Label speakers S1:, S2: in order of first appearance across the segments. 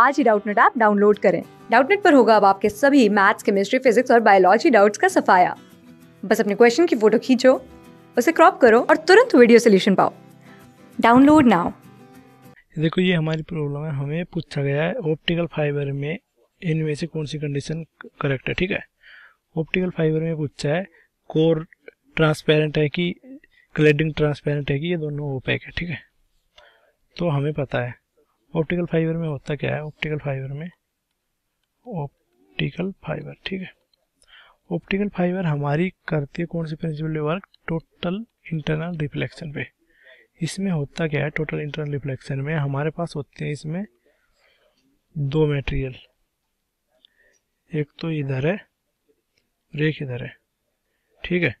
S1: आज ही Doubtnut app download करें डाउटनेट पर होगा अब आपके सभी मैथ्स केमिस्ट्री फिजिक्स और बायोलॉजी डाउट्स का सफाया बस अपने क्वेश्चन की फोटो खींचो उसे क्रॉप करो और तुरंत वीडियो सोल्यूशन पाओ डाउनलोड नाउ
S2: देखो ये हमारी प्रॉब्लम है हमें पूछा गया है ऑप्टिकल फाइबर में इनमें से कौन सी कंडीशन करेक्ट है ठीक है ऑप्टिकल फाइबर में पूछा है कोर ट्रांसपेरेंट है कि क्लेडिंग ट्रांसपेरेंट है कि ये दोनों ओपैक है ठीक है तो हमें पता है ऑप्टिकल फाइबर में होता क्या है ऑप्टिकल फाइबर में ऑप्टिकल फाइबर ठीक है ऑप्टिकल फाइबर हमारी करती है कौन सी principle work total internal reflection पे इसमें होता क्या है टोटल इंटरनल रिफ्लेक्शन में हमारे पास होते हैं इसमें दो मटेरियल एक तो इधर है और एक इधर है ठीक है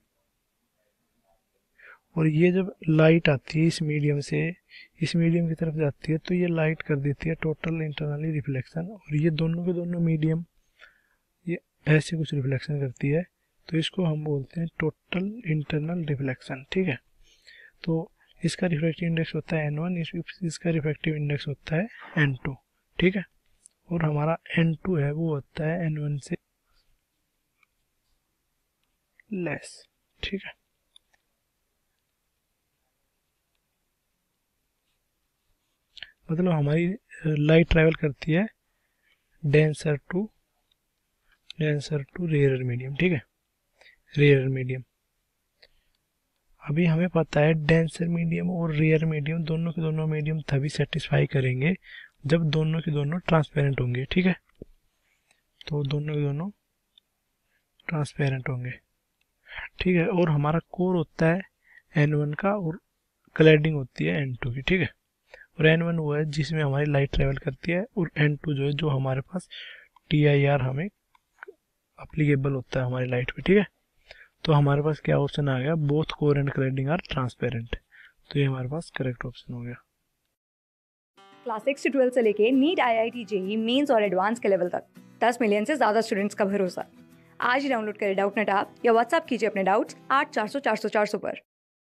S2: और ये जब लाइट आती है इस मीडियम से इस मीडियम की तरफ जाती है तो ये लाइट कर देती है टोटल इंटरनली रिफ्लेक्शन और ये दोनों के दोनों मीडियम ये ऐसे कुछ रिफ्लेक्शन करती है तो इसको हम बोलते हैं टोटल इंटरनल रिफ्लेक्शन ठीक है तो इसका रिफ्लेक्टिव इंडेक्स होता है एन वन इस, इसका रिफ्लेक्टिव इंडेक्स होता है एन टू ठीक है और हमारा एन टू है वो होता है एन वन से लेस ठीक है मतलब हमारी लाइट ट्रैवल करती है denser to denser to rare medium ठीक है रेयर मीडियम अभी हमें पता है डेंसर मीडियम और रेयर मीडियम दोनों के दोनों मीडियम तभी सेटिस्फाई करेंगे जब दोनों के दोनों ट्रांसपेरेंट होंगे ठीक है तो दोनों के दोनों ट्रांसपेरेंट होंगे ठीक है और हमारा कोर होता है एन वन का और क्लैडिंग होती है एन टू की ठीक है और एन वन वो है जिसमें हमारी लाइट ट्रेवल करती है और एन टू जो है जो हमारे पास टी आई आर हमें अप्लीकेबल होता है हमारी लाइट पे ठीक है तो हमारे पास क्या ऑप्शन आ गया both core and cladding are transparent तो ये हमारे पास करेक्ट ऑप्शन हो गया
S1: क्लास सिक्स से ट्वेल्थ से लेके NEET I I T JEE mains और एडवांस के लेवल तक दस मिलियन से ज़्यादा स्टूडेंट्स का भरोसा आज ही डाउनलोड करें डाउट नेट आप या व्हाट्सअप कीजिए अपने डाउट्स आठ चार सौ चार सौ चार सौ पर